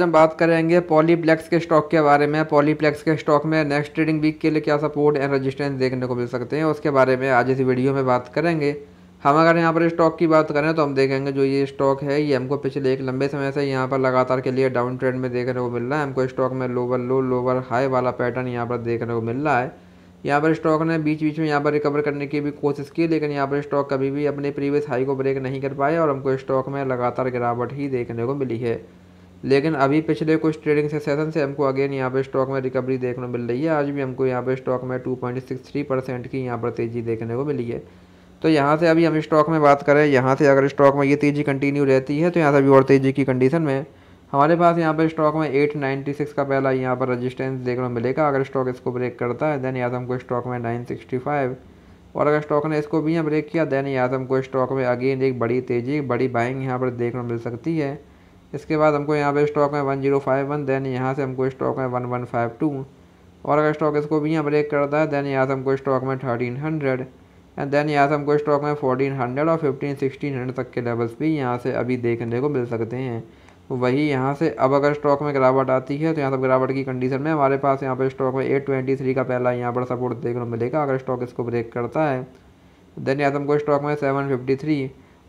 आज हम बात करेंगे पॉलीप्लेक्स के स्टॉक के बारे में पॉलीप्लेक्स के स्टॉक में नेक्स्ट ट्रेडिंग वीक के लिए क्या सपोर्ट एंड रेजिस्टेंस देखने को मिल सकते हैं उसके बारे में आज इस वीडियो में बात करेंगे हम अगर यहाँ पर स्टॉक की बात करें तो हम देखेंगे जो ये स्टॉक है ये हमको पिछले एक लंबे समय से यहाँ पर लगातार के लिए डाउन ट्रेंड में देखने को मिल रहा है हमको स्टॉक में लोवर लो लोवर हाई वाला पैटर्न यहाँ पर देखने को मिल रहा है यहाँ पर स्टॉक ने बीच बीच में यहाँ पर रिकवर करने की भी कोशिश की लेकिन यहाँ पर स्टॉक कभी भी अपने प्रीवियस हाई को ब्रेक नहीं कर पाया और हमको स्टॉक में लगातार गिरावट ही देखने को मिली है लेकिन अभी पिछले कुछ ट्रेडिंग सेशन से हमको अगेन यहाँ पे स्टॉक में रिकवरी देखने को मिल रही है आज भी हमको यहाँ पे स्टॉक में 2.63 परसेंट की यहाँ पर तेज़ी देखने को मिली है तो यहाँ से अभी हम स्टॉक में बात करें यहाँ से अगर स्टॉक में ये तेज़ी कंटिन्यू रहती है तो यहाँ से अभी और तेज़ी की कंडीशन में हमारे पास यहाँ पर स्टॉक में सिक्स का पहला यहाँ पर रजिस्टेंस देखने को मिलेगा अगर स्टॉक इसको ब्रेक करता है देन यहाँ से हमको स्टॉक में फाइव और अगर स्टॉक ने इसको भी यहाँ ब्रेक किया देन यहाँ से हमको स्टॉक में अगेन एक बड़ी तेज़ी बड़ी बाइंग यहाँ पर देखने को मिल सकती है इसके बाद हमको यहाँ पे स्टॉक में one zero five one then यहाँ से हमको स्टॉक में वन वन फाइव टू और अगर स्टॉक इसको भी यहाँ ब्रेक करता है देन यहाँ से हमको स्टॉक में थर्टीन हंड्रेड एंड देन यहाँ से हमको स्टॉक में फोर्टीन हंड्रेड और फिफ्टीन सिक्सटीन हंड्रेड तक के लेवल्स भी यहाँ से अभी देखने को मिल सकते हैं वही यहाँ से अब अगर स्टॉक में गिरावट आती है तो यहाँ सब गिरावट की कंडीशन में हमारे पास यहाँ पर स्टॉक में एट ट्वेंटी थ्री का पहला यहाँ पर सपोर्ट देखने को मिलेगा अगर स्टॉक इसको ब्रेक करता है देन यहाँ से हमको स्टॉक में सेवन फिफ्टी थ्री